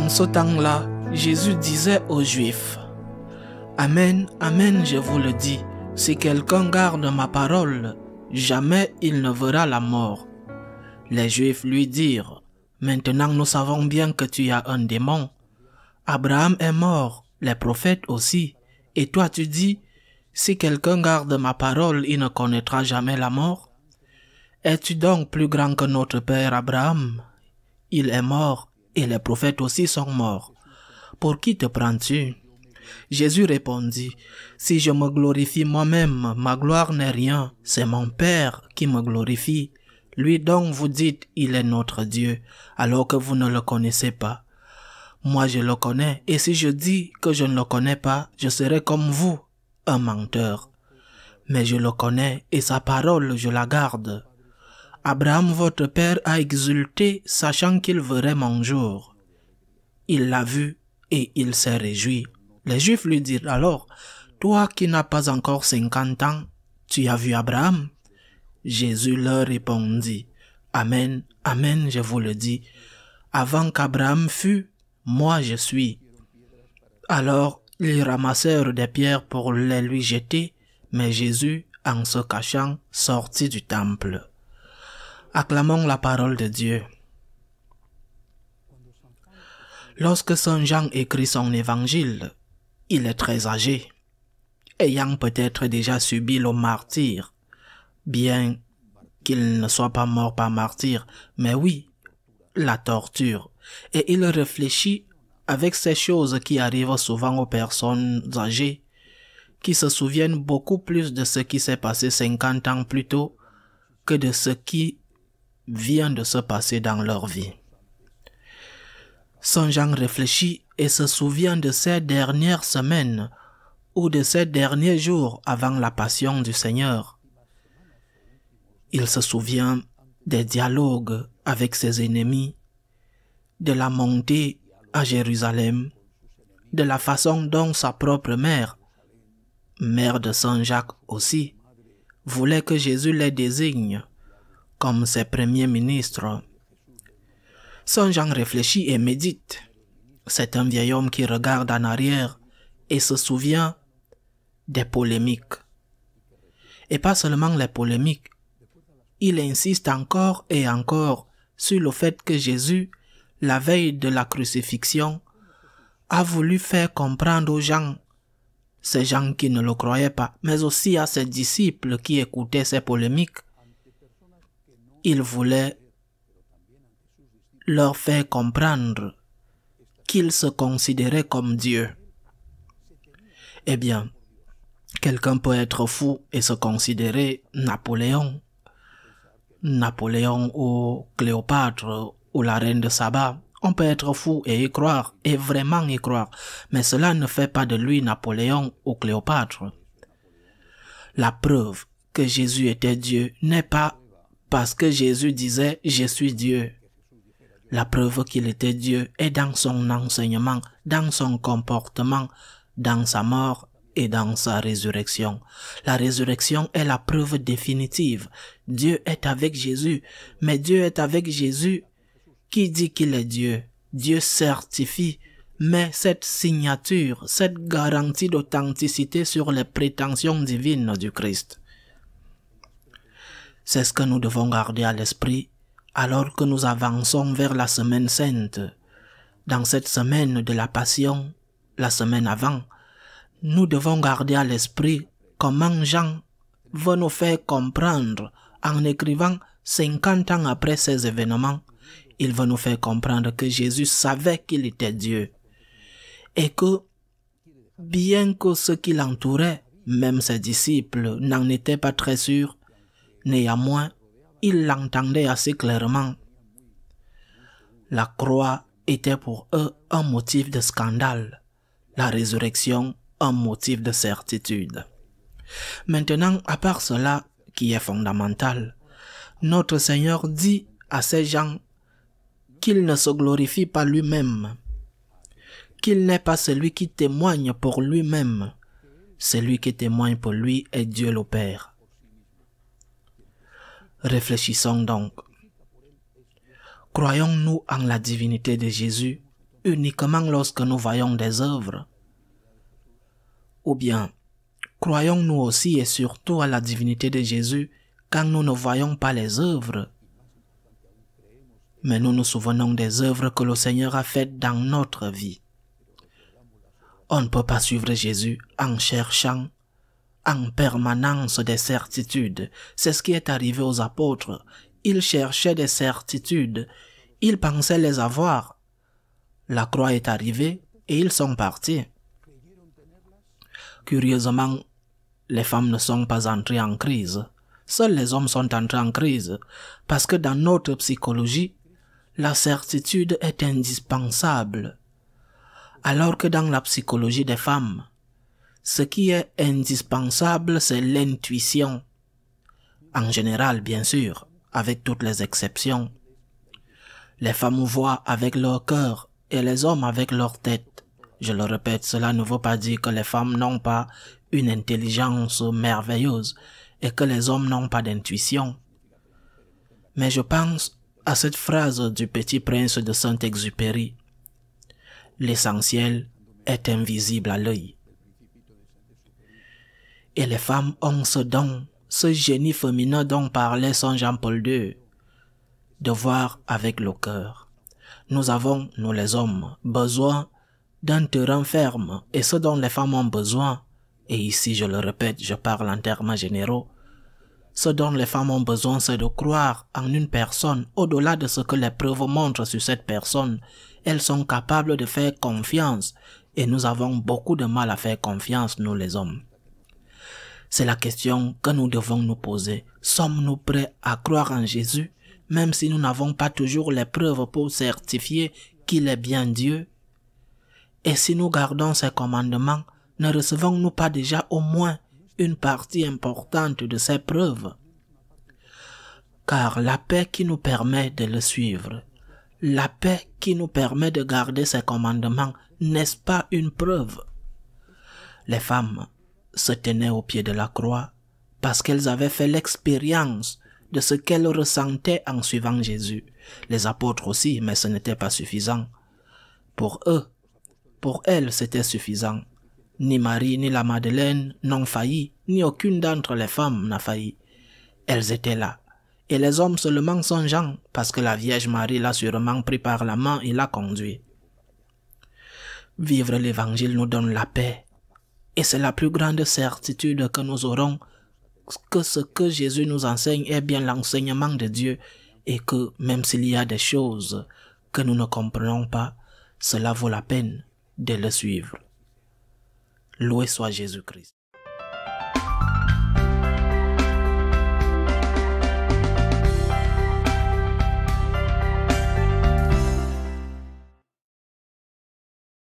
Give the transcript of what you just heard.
en ce temps-là, Jésus disait aux Juifs, Amen, Amen, je vous le dis, si quelqu'un garde ma parole, jamais il ne verra la mort. Les Juifs lui dirent, Maintenant nous savons bien que tu as un démon. Abraham est mort, les prophètes aussi, et toi tu dis, Si quelqu'un garde ma parole, il ne connaîtra jamais la mort. Es-tu donc plus grand que notre père Abraham Il est mort, et les prophètes aussi sont morts. Pour qui te prends-tu Jésus répondit, Si je me glorifie moi-même, ma gloire n'est rien, c'est mon Père qui me glorifie. Lui donc vous dites, Il est notre Dieu, alors que vous ne le connaissez pas. Moi je le connais, et si je dis que je ne le connais pas, je serai comme vous, un menteur. Mais je le connais, et sa parole je la garde. Abraham votre Père a exulté, sachant qu'il verrait mon jour. Il l'a vu et il s'est réjoui. Les Juifs lui dirent alors, Toi qui n'as pas encore cinquante ans, tu as vu Abraham Jésus leur répondit, Amen, Amen, je vous le dis. Avant qu'Abraham fût, moi je suis. Alors ils ramassèrent des pierres pour les lui jeter, mais Jésus, en se cachant, sortit du temple acclamons la parole de Dieu. Lorsque Saint Jean écrit son évangile, il est très âgé, ayant peut-être déjà subi le martyr, bien qu'il ne soit pas mort par martyr, mais oui, la torture. Et il réfléchit avec ces choses qui arrivent souvent aux personnes âgées, qui se souviennent beaucoup plus de ce qui s'est passé 50 ans plus tôt que de ce qui vient de se passer dans leur vie. Saint Jean réfléchit et se souvient de ces dernières semaines ou de ces derniers jours avant la passion du Seigneur. Il se souvient des dialogues avec ses ennemis, de la montée à Jérusalem, de la façon dont sa propre mère, mère de Saint Jacques aussi, voulait que Jésus les désigne comme ses premiers ministres. Jean réfléchit et médite. C'est un vieil homme qui regarde en arrière et se souvient des polémiques. Et pas seulement les polémiques. Il insiste encore et encore sur le fait que Jésus, la veille de la crucifixion, a voulu faire comprendre aux gens, ces gens qui ne le croyaient pas, mais aussi à ses disciples qui écoutaient ces polémiques, il voulait leur faire comprendre qu'il se considérait comme Dieu. Eh bien, quelqu'un peut être fou et se considérer Napoléon. Napoléon ou Cléopâtre ou la reine de Saba. On peut être fou et y croire, et vraiment y croire, mais cela ne fait pas de lui Napoléon ou Cléopâtre. La preuve que Jésus était Dieu n'est pas parce que Jésus disait, je suis Dieu. La preuve qu'il était Dieu est dans son enseignement, dans son comportement, dans sa mort et dans sa résurrection. La résurrection est la preuve définitive. Dieu est avec Jésus, mais Dieu est avec Jésus qui dit qu'il est Dieu. Dieu certifie, mais cette signature, cette garantie d'authenticité sur les prétentions divines du Christ. C'est ce que nous devons garder à l'esprit alors que nous avançons vers la semaine sainte. Dans cette semaine de la Passion, la semaine avant, nous devons garder à l'esprit comment Jean veut nous faire comprendre en écrivant 50 ans après ces événements. Il veut nous faire comprendre que Jésus savait qu'il était Dieu et que, bien que ceux qui l'entouraient, même ses disciples, n'en étaient pas très sûrs, Néanmoins, ils l'entendaient assez clairement. La croix était pour eux un motif de scandale, la résurrection un motif de certitude. Maintenant, à part cela qui est fondamental, notre Seigneur dit à ces gens qu'il ne se glorifie pas lui-même, qu'il n'est pas celui qui témoigne pour lui-même, celui qui témoigne pour lui est Dieu le Père. Réfléchissons donc. Croyons-nous en la divinité de Jésus uniquement lorsque nous voyons des œuvres Ou bien, croyons-nous aussi et surtout à la divinité de Jésus quand nous ne voyons pas les œuvres Mais nous nous souvenons des œuvres que le Seigneur a faites dans notre vie. On ne peut pas suivre Jésus en cherchant en permanence des certitudes. C'est ce qui est arrivé aux apôtres. Ils cherchaient des certitudes. Ils pensaient les avoir. La croix est arrivée et ils sont partis. Curieusement, les femmes ne sont pas entrées en crise. Seuls les hommes sont entrés en crise parce que dans notre psychologie, la certitude est indispensable. Alors que dans la psychologie des femmes, ce qui est indispensable, c'est l'intuition. En général, bien sûr, avec toutes les exceptions. Les femmes voient avec leur cœur et les hommes avec leur tête. Je le répète, cela ne veut pas dire que les femmes n'ont pas une intelligence merveilleuse et que les hommes n'ont pas d'intuition. Mais je pense à cette phrase du petit prince de Saint-Exupéry. L'essentiel est invisible à l'œil. Et les femmes ont ce don, ce génie féminin dont parlait Saint Jean-Paul II, de voir avec le cœur. Nous avons, nous les hommes, besoin d'un terrain ferme et ce dont les femmes ont besoin, et ici je le répète, je parle en termes généraux, ce dont les femmes ont besoin, c'est de croire en une personne au-delà de ce que les preuves montrent sur cette personne. Elles sont capables de faire confiance et nous avons beaucoup de mal à faire confiance, nous les hommes. C'est la question que nous devons nous poser. Sommes-nous prêts à croire en Jésus, même si nous n'avons pas toujours les preuves pour certifier qu'il est bien Dieu Et si nous gardons ses commandements, ne recevons-nous pas déjà au moins une partie importante de ses preuves Car la paix qui nous permet de le suivre, la paix qui nous permet de garder ses commandements, n'est-ce pas une preuve Les femmes, se tenaient au pied de la croix parce qu'elles avaient fait l'expérience de ce qu'elles ressentaient en suivant Jésus. Les apôtres aussi, mais ce n'était pas suffisant. Pour eux, pour elles, c'était suffisant. Ni Marie ni la Madeleine n'ont failli, ni aucune d'entre les femmes n'a failli. Elles étaient là. Et les hommes seulement songeant, parce que la Vierge Marie l'a sûrement pris par la main et l'a conduit. Vivre l'Évangile nous donne la paix, et c'est la plus grande certitude que nous aurons que ce que Jésus nous enseigne est bien l'enseignement de Dieu et que même s'il y a des choses que nous ne comprenons pas, cela vaut la peine de le suivre. Loué soit Jésus-Christ.